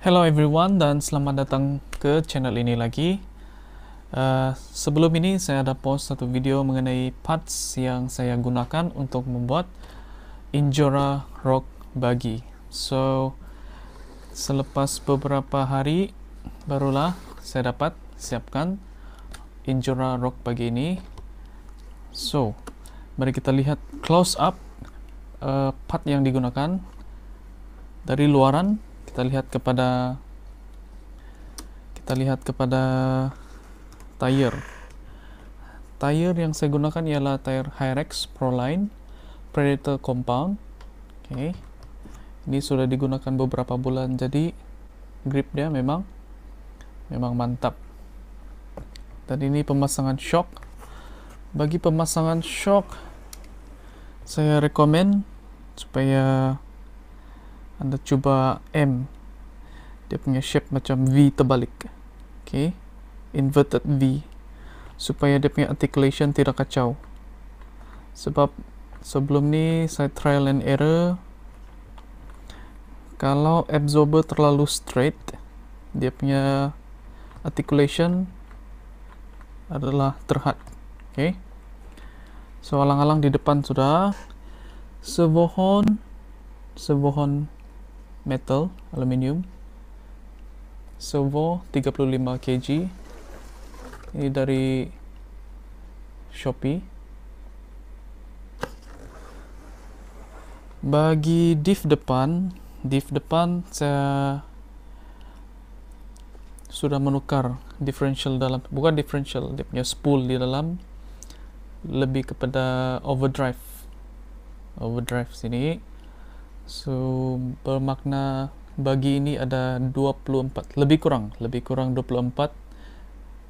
Hello everyone dan selamat datang ke channel ini lagi. Uh, sebelum ini saya ada post satu video mengenai parts yang saya gunakan untuk membuat Injora Rock Bagi. So selepas beberapa hari barulah saya dapat siapkan Injora Rock Bagi ini. So Mari kita lihat close up uh, part yang digunakan. Dari luaran kita lihat kepada kita lihat kepada tire. Tire yang saya gunakan ialah tire Hyrex Proline Predator Compound. Oke. Okay. Ini sudah digunakan beberapa bulan jadi grip dia memang memang mantap. Dan ini pemasangan shock. Bagi pemasangan shock saya rekomen supaya anda cuba M dia punya shape macam V terbalik oke inverted V supaya dia punya articulation tidak kacau sebab sebelum ni saya trial and error kalau absorber terlalu straight dia punya articulation adalah terhad oke so alang-alang di depan sudah sebohon sebohon metal aluminium servo 35 kg ini dari Shopee bagi div depan div depan saya sudah menukar differential dalam bukan differential dia punya spool di dalam lebih kepada overdrive overdrive sini so bermakna bagi ini ada 24 lebih kurang lebih kurang 24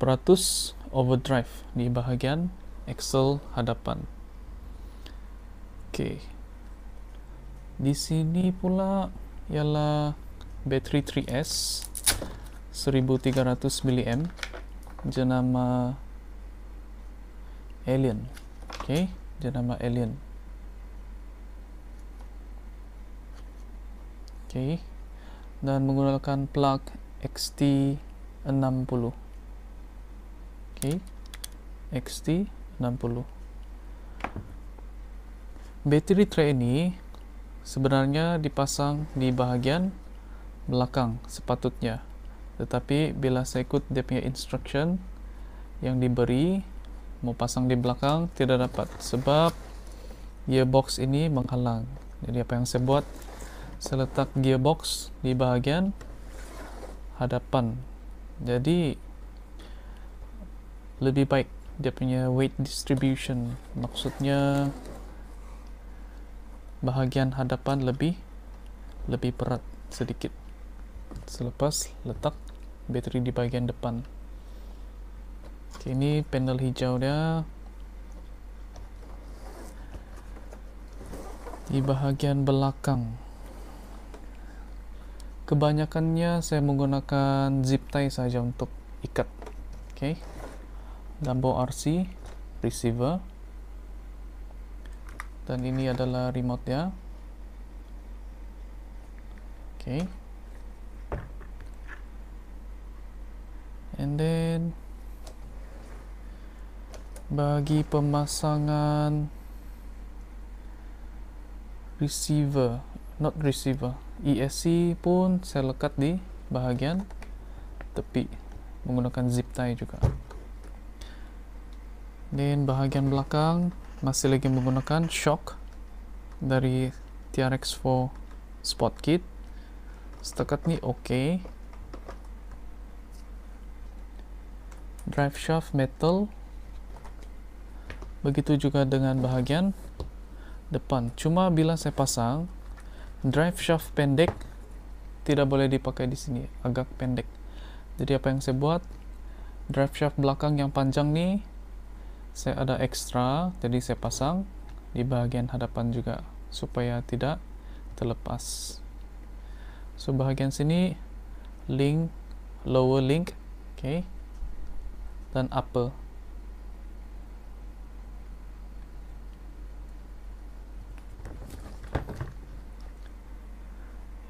peratus overdrive di bahagian Excel hadapan oke di sini pula ialah battery 3S 1300 mAh jenama Alien oke jenama Alien okay. dan menggunakan plug XT60 OK, okay. XT60 battery tray ini sebenarnya dipasang di bagian belakang sepatutnya tetapi bila saya ikut dia punya instruction yang diberi mau pasang di belakang tidak dapat sebab gearbox ini menghalang jadi apa yang saya buat seletak gearbox di bagian hadapan jadi lebih baik dia punya weight distribution maksudnya bahagian hadapan lebih lebih berat sedikit selepas letak baterai di bagian depan ini panel hijaunya di bahagian belakang kebanyakannya saya menggunakan zip tie saja untuk ikat oke okay. RC receiver dan ini adalah remote ya oke okay. and then bagi pemasangan receiver not receiver ISC iya pun saya lekat di bahagian tepi menggunakan zip tie juga dan bahagian belakang masih lagi menggunakan shock dari TRX4 spot kit setakat ini oke drive shaft metal begitu juga dengan bahagian depan cuma bila saya pasang drive shaft pendek tidak boleh dipakai di sini agak pendek jadi apa yang saya buat drive shaft belakang yang panjang nih saya ada ekstra jadi saya pasang di bagian hadapan juga supaya tidak terlepas so bagian sini link lower link oke okay, dan upper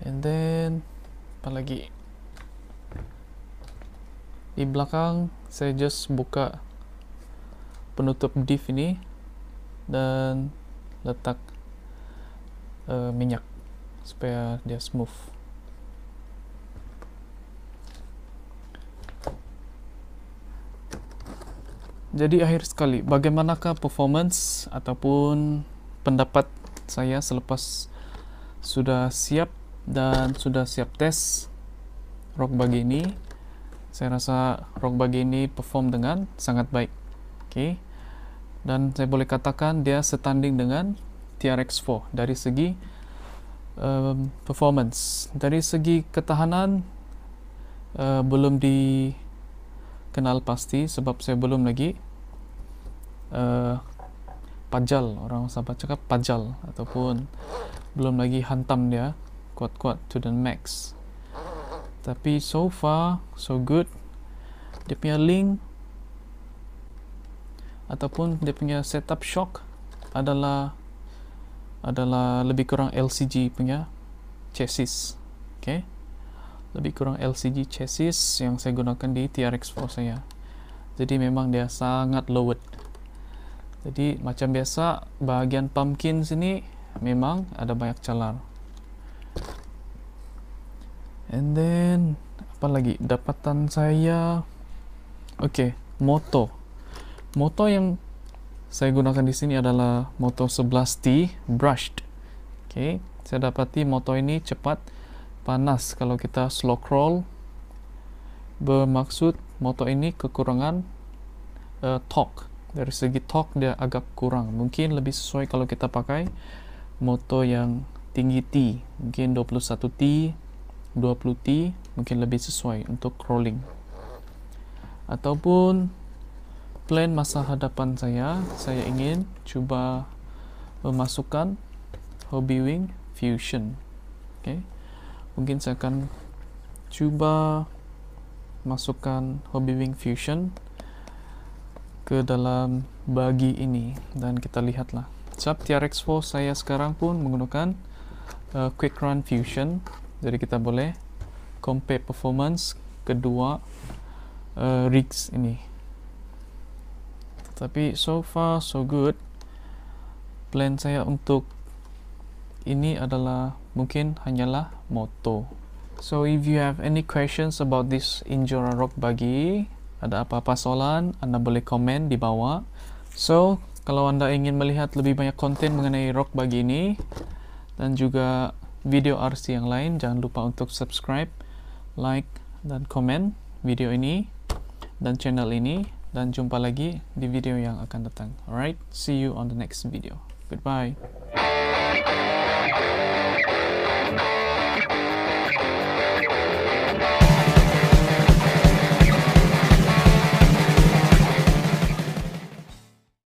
and then apa lagi di belakang saya just buka penutup div ini dan letak uh, minyak supaya dia smooth jadi akhir sekali bagaimanakah performance ataupun pendapat saya selepas sudah siap dan sudah siap tes rock ini, saya rasa rock ini perform dengan sangat baik oke dan saya boleh katakan dia setanding dengan TRX4 dari segi um, performance dari segi ketahanan uh, belum dikenal pasti sebab saya belum lagi uh, pajal orang sahabat cakap pajal ataupun belum lagi hantam dia kuat-kuat to the max tapi so far so good dia punya link ataupun dia punya setup shock adalah adalah lebih kurang LCG punya chassis oke lebih kurang LCG chassis yang saya gunakan di TRX4 saya jadi memang dia sangat lowered jadi macam biasa bahagian pumpkin sini memang ada banyak celar and then apa lagi dapatan saya oke okay, moto moto yang saya gunakan di sini adalah moto 11T brushed oke okay, saya dapati moto ini cepat panas kalau kita slow crawl bermaksud moto ini kekurangan uh, torque dari segi torque dia agak kurang mungkin lebih sesuai kalau kita pakai moto yang tinggi T mungkin 21T 20T mungkin lebih sesuai untuk crawling ataupun plan masa hadapan saya saya ingin coba memasukkan hobby wing fusion oke okay. mungkin saya akan coba masukkan hobby wing fusion ke dalam bagi ini dan kita lihatlah sub TRX4 saya sekarang pun menggunakan uh, quick run fusion jadi kita boleh compare performance kedua uh, rigs ini tapi so far so good plan saya untuk ini adalah mungkin hanyalah moto so if you have any questions about this Injora Rock bagi ada apa-apa soalan anda boleh komen di bawah so kalau anda ingin melihat lebih banyak konten mengenai rock bagi ini dan juga video RC yang lain, jangan lupa untuk subscribe, like, dan komen video ini, dan channel ini, dan jumpa lagi di video yang akan datang. Alright, see you on the next video. Goodbye.